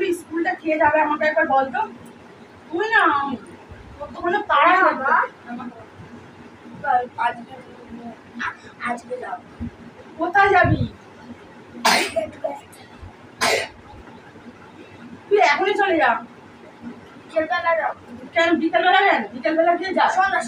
বললি স্কুলটা খেয়ে যাবে আমাকে একবার বলতো তুই না তোর তো কোনো তাড়া বাবা আজকে যাও কোথায় যাবি তুই এখনই চলে যা বিকেলবেলা যাও কেন বিকেলবেলা কেন বিকেলবেলা গিয়ে যা না সন্ধ্যা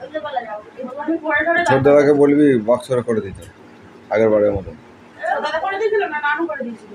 সন্ধ্যেবেলা যাও আমি পরে ধরে সন্ধ্যাবেলাকে বলবি বক্সরা করে দিতে আগের বারের মতো দাদা করে দিয়েছিল না নানু করে দিয়েছিল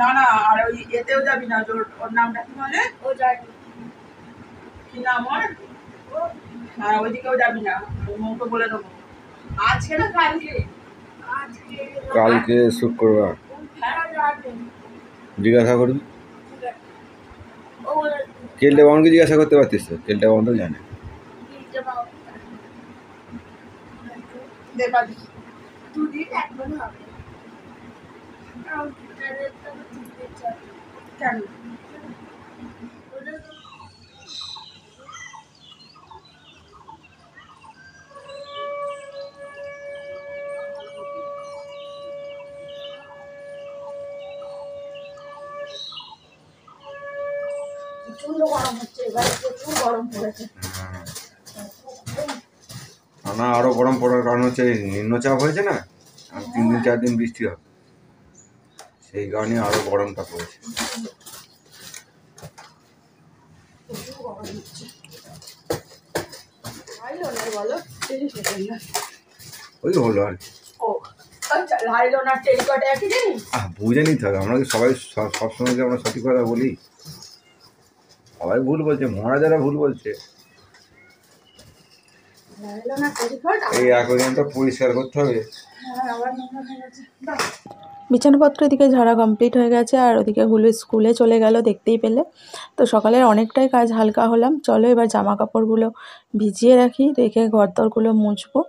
না না আর ওই এতেও যাবি না তোর ওর নামটা কি বলে ও যাবি কি নাম ওর হ্যাঁ ওইদিকেও যাবি না মৌকে বলে দেবো আজকে না কালকে কালকে শুক্রবার হ্যাঁ? জিজ্ঞাসা করবি কেলটা বাউনকে জিজ্ঞাসা করতে পারতিস তো কেলটা বাউন তো জানে দুদিন কেন না আরো গরম পড়ার কারণ হচ্ছে নিম্নচাপ হয়েছে না আর তিন দিন চার দিন বৃষ্টি হবে সেই কারণে আরও গরমটা পড়েছে ওই হলো আর বুঝে নিতে হবে আমরা কি সবাই সবসময় আমরা সঠিক কথা বলি সবাই ভুল বলছে মহারাজারা ভুল বলছে এই তো পরিষ্কার করতে হবে হ্যাঁ আবার বিছানাপত্র এদিকে ঝাড়া কমপ্লিট হয়ে গেছে আর ওদিকে গুলো স্কুলে চলে গেল দেখতেই পেলে তো সকালের অনেকটাই কাজ হালকা হলাম চলো এবার জামা কাপড়গুলো ভিজিয়ে রাখি রেখে ঘরদরগুলো মুছবো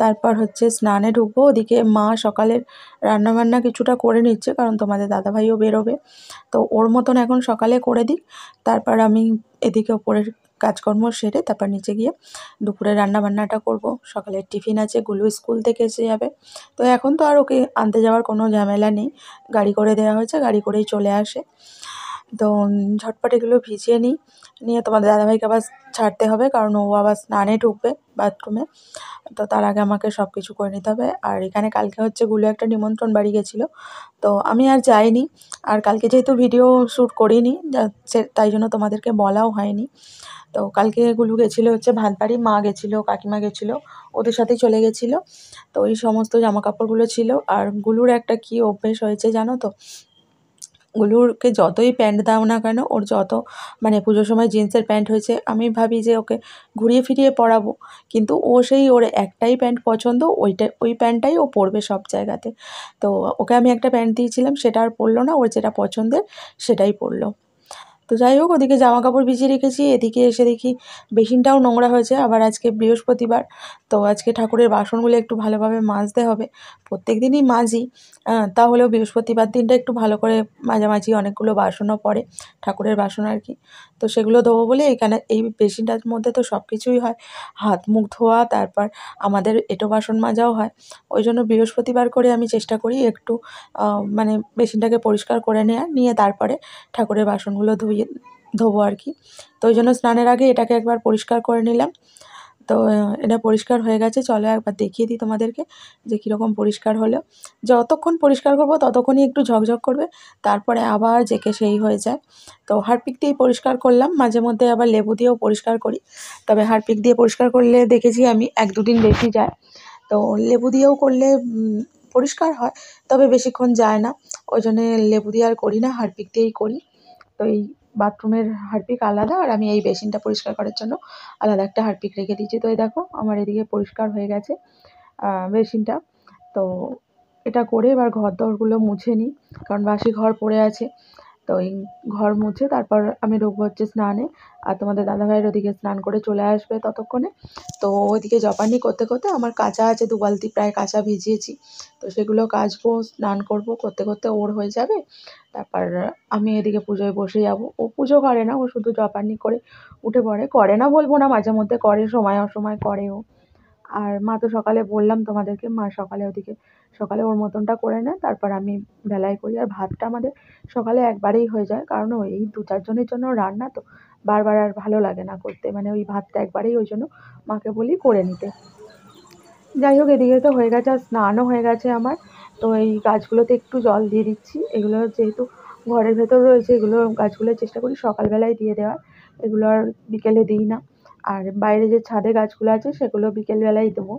তারপর হচ্ছে স্নানে ঢুকবো ওদিকে মা সকালের রান্নাবান্না কিছুটা করে নিচ্ছে কারণ তোমাদের দাদাভাইও বেরোবে তো ওর মতন এখন সকালে করে দিই তারপর আমি এদিকে ওপরের কাজকর্ম সেরে তারপর নিচে গিয়ে দুপুরে রান্না বান্নাটা করব সকালের টিফিন আছে গুলু স্কুল থেকে এসে যাবে তো এখন তো আর ওকে আনতে যাওয়ার কোনো ঝামেলা নেই গাড়ি করে দেওয়া হয়েছে গাড়ি করেই চলে আসে তো ঝটপট এগুলো ভিজিয়ে নিই নিয়ে তোমাদের দাদাভাইকে আবার ছাড়তে হবে কারণ ও আবার স্নানে ঢুকবে বাথরুমে তো তার আগে আমাকে সব কিছু করে নিতে হবে আর এখানে কালকে হচ্ছে গুলো একটা নিমন্ত্রণ বাড়ি গেছিল তো আমি আর যাইনি আর কালকে যেহেতু ভিডিও শ্যুট করিনি তাই জন্য তোমাদেরকে বলাও হয়নি তো কালকে গুলু গেছিলো হচ্ছে ভাতবাড়ি মা গেছিলো কাকিমা গেছিলো ওদের সাথেই চলে গেছিলো তো ওই সমস্ত জামা কাপড়গুলো ছিল আর গুলুর একটা কি অভ্যেস হয়েছে জানো তো গুলোকে যতই প্যান্ট দাও না কেন ওর যত মানে পুজোর সময় জিন্সের প্যান্ট হয়েছে আমি ভাবি যে ওকে ঘুরিয়ে ফিরিয়ে পরাবো কিন্তু ও সেই ওর একটাই প্যান্ট পছন্দ ওইটা ওই প্যান্টটাই ও পরবে সব জায়গাতে তো ওকে আমি একটা প্যান্ট দিয়েছিলাম সেটা আর পরলো না ওর যেটা পছন্দের সেটাই পরলো তো যাই হোক ওদিকে জামা কাপড় ভিজিয়ে রেখেছি এদিকে এসে দেখি বেসিনটাও নোংরা হয়েছে আবার আজকে বৃহস্পতিবার তো আজকে ঠাকুরের বাসনগুলো একটু ভালোভাবে মাজতে হবে প্রত্যেক দিনই মাজি তাহলেও বৃহস্পতিবার দিনটা একটু ভালো করে মাঝামাঝি অনেকগুলো বাসনও পড়ে ঠাকুরের বাসন আর কি তো সেগুলো ধোবো বলে এখানে এই বেসিনটার মধ্যে তো সব কিছুই হয় হাত মুখ ধোয়া তারপর আমাদের এটো বাসন মাজাও হয় ওই জন্য বৃহস্পতিবার করে আমি চেষ্টা করি একটু মানে বেসিনটাকে পরিষ্কার করে নেওয়া নিয়ে তারপরে ঠাকুরের বাসনগুলো ধুয়ে ধোবো আর কি তো ওই জন্য স্নানের আগে এটাকে একবার পরিষ্কার করে নিলাম তো এটা পরিষ্কার হয়ে গেছে চলো একবার দেখিয়ে দিই তোমাদেরকে যে কীরকম পরিষ্কার হলো যতক্ষণ পরিষ্কার করব ততক্ষণই একটু ঝকঝক করবে তারপরে আবার জেকে সেই হয়ে যায় তো হারপিক দিয়েই পরিষ্কার করলাম মাঝে মধ্যে আবার লেবু দিয়েও পরিষ্কার করি তবে হারপিক দিয়ে পরিষ্কার করলে দেখেছি আমি এক দুদিন বেশি যায় তো লেবু দিয়েও করলে পরিষ্কার হয় তবে বেশিক্ষণ যায় না ওই জন্যে লেবু দিয়ে আর করি না হারপিক দিয়েই করি তো এই বাথরুমের হারপিক আলাদা আর আমি এই বেসিনটা পরিষ্কার করার জন্য আলাদা একটা হারপিক রেখে দিয়েছি তো এই দেখো আমার এদিকে পরিষ্কার হয়ে গেছে বেসিনটা তো এটা করে এবার ঘর দরগুলো মুছে নিই কারণ বাসি ঘর পড়ে আছে তো এই ঘর মুছে তারপর আমি ঢুকবো হচ্ছে স্নানে আর তোমাদের দাদাভাইয়ের ওদিকে স্নান করে চলে আসবে ততক্ষণে তো ওইদিকে জপানি করতে করতে আমার কাঁচা আছে দু বালতি প্রায় কাঁচা ভিজিয়েছি তো সেগুলো কাচবো স্নান করব করতে করতে ওর হয়ে যাবে তারপর আমি এদিকে পুজোয় বসে যাব ও পুজো করে না ও শুধু জপানি করে উঠে পড়ে করে না বলবো না মাঝে মধ্যে করে সময় অসময় করে ও আর মা তো সকালে বললাম তোমাদেরকে মা সকালে ওদিকে সকালে ওর মতনটা করে নেয় তারপর আমি বেলায় করি আর ভাতটা আমাদের সকালে একবারেই হয়ে যায় কারণ এই দু চারজনের জন্য রান্না তো বারবার আর ভালো লাগে না করতে মানে ওই ভাতটা একবারেই ওই জন্য মাকে বলি করে নিতে যাই হোক এদিকে তো হয়ে গেছে আর স্নানও হয়ে গেছে আমার তো এই গাছগুলোতে একটু জল দিয়ে দিচ্ছি এগুলো যেহেতু ঘরের ভেতর রয়েছে এগুলো গাছগুলোর চেষ্টা করি সকালবেলায় দিয়ে দেওয়ার এগুলো আর বিকেলে দিই না আর বাইরে যে ছাদে গাছগুলো আছে সেগুলো বিকেলবেলাই দেবো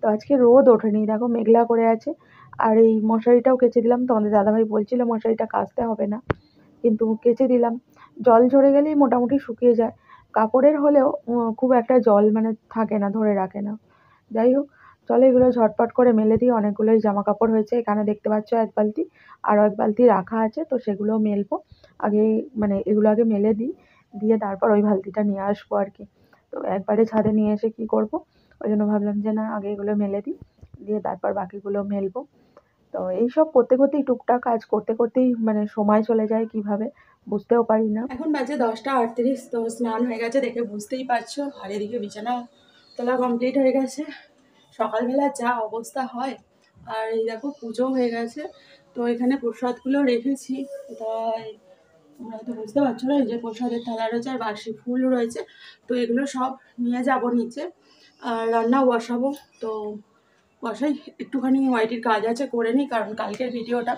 তো আজকে রোদ ওঠেনি দেখো মেঘলা করে আছে আর এই মশারিটাও কেচে দিলাম তোমাদের দাদাভাই বলছিল মশারিটা কাচতে হবে না কিন্তু কেচে দিলাম জল ঝরে গেলেই মোটামুটি শুকিয়ে যায় কাপড়ের হলেও খুব একটা জল মানে থাকে না ধরে রাখে না যাই হোক চলো এগুলো ঝটপট করে মেলে দিই অনেকগুলোই জামা কাপড় হয়েছে এখানে দেখতে পাচ্ছ এক বালতি আরও এক বালতি রাখা আছে তো সেগুলো মেলবো আগে মানে এগুলো আগে মেলে দিই দিয়ে তারপর ওই বালতিটা নিয়ে আসবো আর কি তো একবারে ছাদে নিয়ে এসে কি করব ওই জন্য ভাবলাম যে না আগে এগুলো মেলে দিই দিয়ে তারপর বাকিগুলো মেলবো তো এইসব করতে করতেই টুকটাক কাজ করতে করতেই মানে সময় চলে যায় কিভাবে বুঝতেও পারি না এখন বাজে দশটা আটত্রিশ তো স্নান হয়ে গেছে দেখে বুঝতেই পারছো আর এদিকে বিছানা তোলা কমপ্লিট হয়ে গেছে সকালবেলা যা অবস্থা হয় আর এই দেখো পুজো হয়ে গেছে তো এখানে প্রসাদগুলো রেখেছি তাই তোমরা হয়তো বুঝতে পারছো না এই যে প্রসাদের থালা রয়েছে আর বাসি ফুল রয়েছে তো এগুলো সব নিয়ে যাব নিচে আর রান্না বসাবো তো বসাই একটুখানি ওয়াইটির কাজ আছে করে নিই কারণ কালকের ভিডিওটা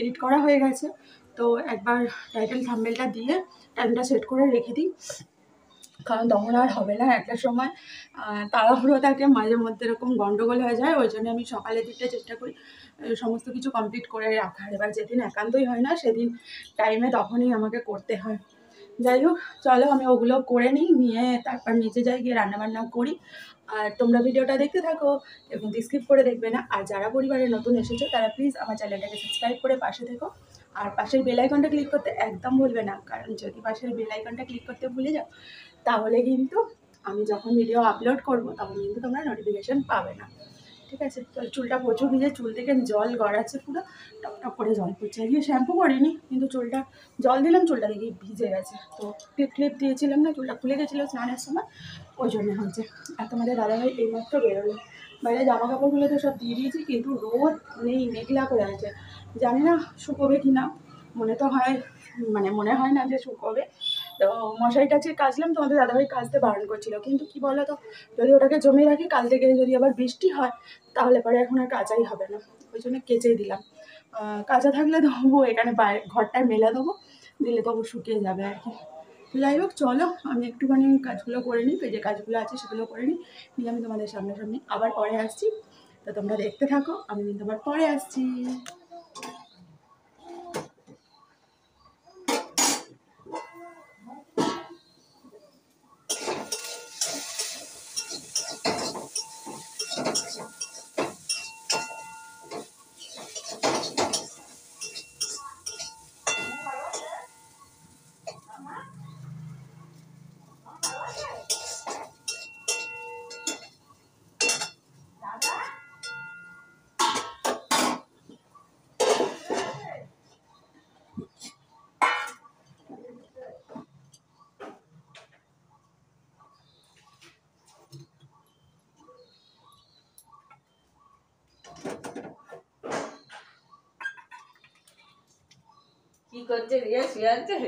এডিট করা হয়ে গেছে তো একবার টাইটেল থাম্বেলটা দিয়ে টাইমটা সেট করে রেখে দিই কারণ তখন আর হবে না একটা সময় তাড়াহুড়ো থাকে মাঝে মধ্যে এরকম গন্ডগোল হয়ে যায় ওই জন্য আমি সকালের দিকটা চেষ্টা করি সমস্ত কিছু কমপ্লিট করে রাখার এবার যেদিন একান্তই হয় না সেদিন টাইমে তখনই আমাকে করতে হয় যাই হোক চলো আমি ওগুলো করে নিই নিয়ে তারপর নিচে যাই গিয়ে রান্নাবান্না করি আর তোমরা ভিডিওটা দেখতে থাকো এবং স্কিপ করে দেখবে না আর যারা পরিবারে নতুন এসেছো তারা প্লিজ আমার চ্যানেলটাকে সাবস্ক্রাইব করে পাশে থেকো আর পাশের বেলাইকনটা ক্লিক করতে একদম ভুলবে না কারণ যদি পাশের বেলাইকনটা ক্লিক করতে ভুলে যাও তাহলে কিন্তু আমি যখন ভিডিও আপলোড করব তখন কিন্তু তোমরা নোটিফিকেশান পাবে না ঠিক আছে চুলটা প্রচুর ভিজে চুল থেকে জল গড়াচ্ছে পুরো টপটপ করে জল পড়ছে আর শ্যাম্পু করিনি কিন্তু চুলটা জল দিলাম চুলটা দেখি ভিজে গেছে তো ক্লিপ ক্লিপ দিয়েছিলাম না চুলটা খুলে গেছিলো স্নানের সময় ওই জন্য হয়েছে আর তোমাদের দাদাভাই এইমাত্র বেরোলো বাইরে জামা কাপড়গুলো তো সব দিয়ে দিয়েছি কিন্তু রোদ নেই মেঘলা করে আছে জানি না শুকোবে কি না মনে তো হয় মানে মনে হয় না যে শুকোবে তো মশারি টাছে কাচলাম তোমাদের দাদাভাই কাচতে বারণ করছিল কিন্তু কি বলো তো যদি ওটাকে জমে রাখি কাল থেকে যদি আবার বৃষ্টি হয় তাহলে পরে এখন আর কাচাই হবে না ওই জন্য কেচেই দিলাম কাঁচা থাকলে দেবো এখানে বাইরে ঘরটায় মেলা দেবো দিলে তবু শুকিয়ে যাবে আর কি যাই হোক চলো আমি একটুখানি কাজগুলো করে নিই যে কাজগুলো আছে সেগুলো করে নিই নিয়ে আমি তোমাদের সামনাসামনি আবার পরে আসছি তো তোমরা দেখতে থাকো আমি কিন্তু আবার পরে আসছি ఇంకొచ్చేది చేసి అంతే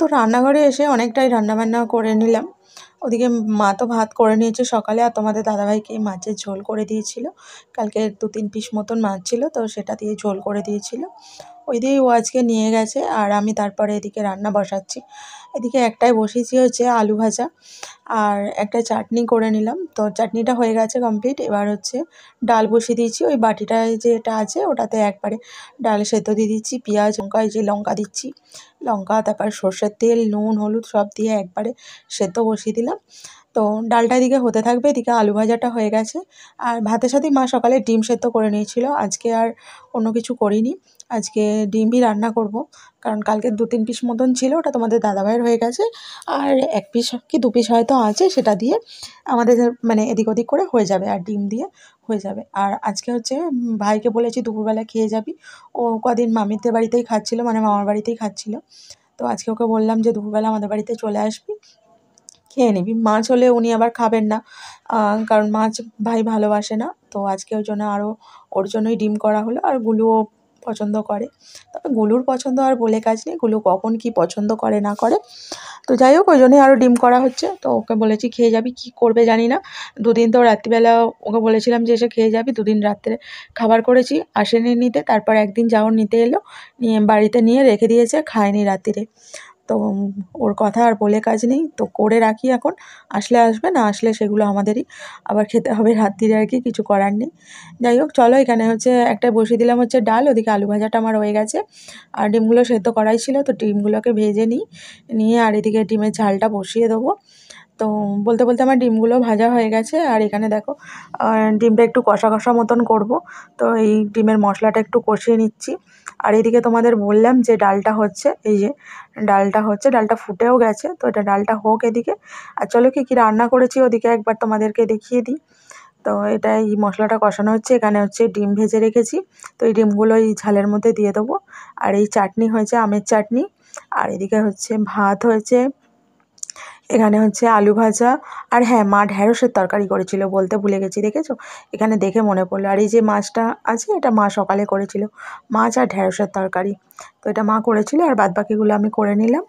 তো রান্নাঘরে এসে অনেকটাই রান্নাবান্না করে নিলাম ওদিকে মা তো ভাত করে নিয়েছে সকালে আর তোমাদের দাদাভাইকে মাছের ঝোল করে দিয়েছিল কালকে দু তিন পিস মতন মাছ ছিল তো সেটা দিয়ে ঝোল করে দিয়েছিল ওইদিকে ও আজকে নিয়ে গেছে আর আমি তারপরে এদিকে রান্না বসাচ্ছি এদিকে একটাই বসিয়েছি হচ্ছে আলু ভাজা আর একটা চাটনি করে নিলাম তো চাটনিটা হয়ে গেছে কমপ্লিট এবার হচ্ছে ডাল বসিয়ে দিয়েছি ওই বাটিটায় যেটা আছে ওটাতে একবারে ডাল সেদ্ধ দিয়ে দিচ্ছি পেঁয়াজ লঙ্কা যে লঙ্কা দিচ্ছি লঙ্কা তারপর সর্ষের তেল নুন হলুদ সব দিয়ে একবারে সেদ্ধ বসিয়ে দিলাম তো ডালটা এদিকে হতে থাকবে এদিকে আলু ভাজাটা হয়ে গেছে আর ভাতের সাথে মা সকালে ডিম সেদ্ধ করে নিয়েছিল আজকে আর অন্য কিছু করিনি আজকে ডিমই রান্না করব কারণ কালকে দু তিন পিস মতন ছিল ওটা তোমাদের দাদাভাইয়ের হয়ে গেছে আর এক পিস কি দু পিস হয়তো আছে সেটা দিয়ে আমাদের মানে এদিক ওদিক করে হয়ে যাবে আর ডিম দিয়ে হয়ে যাবে আর আজকে হচ্ছে ভাইকে বলেছি দুপুরবেলা খেয়ে যাবি ও কদিন মামিদের বাড়িতেই খাচ্ছিলো মানে মামার বাড়িতেই খাচ্ছিল তো আজকে ওকে বললাম যে দুপুরবেলা আমাদের বাড়িতে চলে আসবি খেয়ে নিবি মাছ হলে উনি আবার খাবেন না কারণ মাছ ভাই ভালোবাসে না তো আজকে ওই জন্য আরও ওর জন্যই ডিম করা হলো আর গুলুও পছন্দ করে তবে গুলুর পছন্দ আর বলে কাজ নেই গুলু কখন কি পছন্দ করে না করে তো যাই হোক ওই জন্যই আরও ডিম করা হচ্ছে তো ওকে বলেছি খেয়ে যাবি কি করবে জানি না দুদিন তো রাত্রিবেলা ওকে বলেছিলাম যে এসে খেয়ে যাবি দুদিন রাত্রে খাবার করেছি আসেনি নিতে তারপর একদিন যাও নিতে এলো নিয়ে বাড়িতে নিয়ে রেখে দিয়েছে খায়নি রাত্রিরে তো ওর কথা আর বলে কাজ নেই তো করে রাখি এখন আসলে আসবে না আসলে সেগুলো আমাদেরই আবার খেতে হবে রাত্রিরে আর কি কিছু করার নেই যাই হোক চলো এখানে হচ্ছে একটা বসিয়ে দিলাম হচ্ছে ডাল ওদিকে আলু ভাজাটা আমার হয়ে গেছে আর ডিমগুলো সেদ্ধ করাই ছিল তো ডিমগুলোকে ভেজে নিই নিয়ে আর এদিকে ডিমের ঝালটা বসিয়ে দেবো তো বলতে বলতে আমার ডিমগুলো ভাজা হয়ে গেছে আর এখানে দেখো ডিমটা একটু কষা কষা মতন করব তো এই ডিমের মশলাটা একটু কষিয়ে নিচ্ছি আর এদিকে তোমাদের বললাম যে ডালটা হচ্ছে এই যে ডালটা হচ্ছে ডালটা ফুটেও গেছে তো এটা ডালটা হোক এদিকে আর চলো কি কী রান্না করেছি ওদিকে একবার তোমাদেরকে দেখিয়ে দিই তো এটা এই মশলাটা কষানো হচ্ছে এখানে হচ্ছে ডিম ভেজে রেখেছি তো এই ডিমগুলো এই ঝালের মধ্যে দিয়ে দেবো আর এই চাটনি হয়েছে আমের চাটনি আর এদিকে হচ্ছে ভাত হয়েছে এখানে হচ্ছে আলু ভাজা আর হ্যাঁ মা ঢ্যাঁড়সের তরকারি করেছিল বলতে ভুলে গেছি দেখেছো এখানে দেখে মনে পড়লো আর এই যে মাছটা আছে এটা মা সকালে করেছিল মাছ আর ঢ্যাঁড়সের তরকারি তো এটা মা করেছিল আর বাদবাকিগুলো আমি করে নিলাম